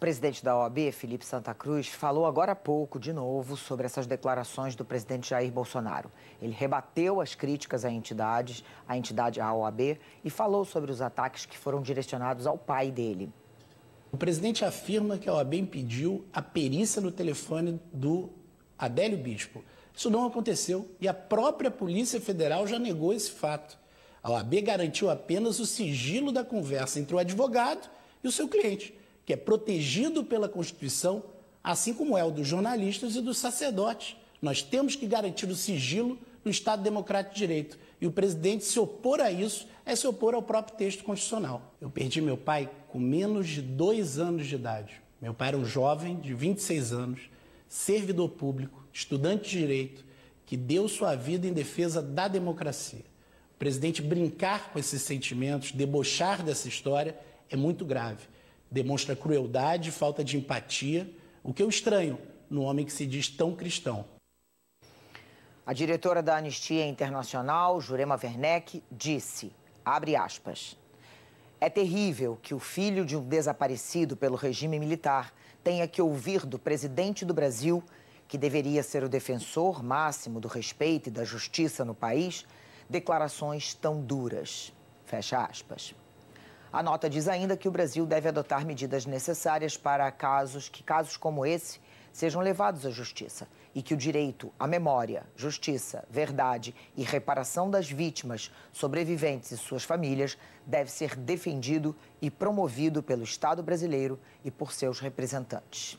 O presidente da OAB, Felipe Santa Cruz, falou agora há pouco de novo sobre essas declarações do presidente Jair Bolsonaro. Ele rebateu as críticas à entidade, à entidade à OAB e falou sobre os ataques que foram direcionados ao pai dele. O presidente afirma que a OAB impediu a perícia no telefone do Adélio Bispo. Isso não aconteceu e a própria Polícia Federal já negou esse fato. A OAB garantiu apenas o sigilo da conversa entre o advogado e o seu cliente que é protegido pela Constituição, assim como é o dos jornalistas e dos sacerdotes. Nós temos que garantir o sigilo no Estado Democrático de Direito. E o presidente se opor a isso é se opor ao próprio texto constitucional. Eu perdi meu pai com menos de dois anos de idade. Meu pai era um jovem de 26 anos, servidor público, estudante de direito, que deu sua vida em defesa da democracia. O presidente brincar com esses sentimentos, debochar dessa história, é muito grave demonstra crueldade, falta de empatia, o que eu estranho no homem que se diz tão cristão. A diretora da Anistia Internacional, Jurema Werneck, disse, abre aspas, é terrível que o filho de um desaparecido pelo regime militar tenha que ouvir do presidente do Brasil, que deveria ser o defensor máximo do respeito e da justiça no país, declarações tão duras. Fecha aspas. A nota diz ainda que o Brasil deve adotar medidas necessárias para casos que casos como esse sejam levados à justiça e que o direito à memória, justiça, verdade e reparação das vítimas, sobreviventes e suas famílias deve ser defendido e promovido pelo Estado brasileiro e por seus representantes.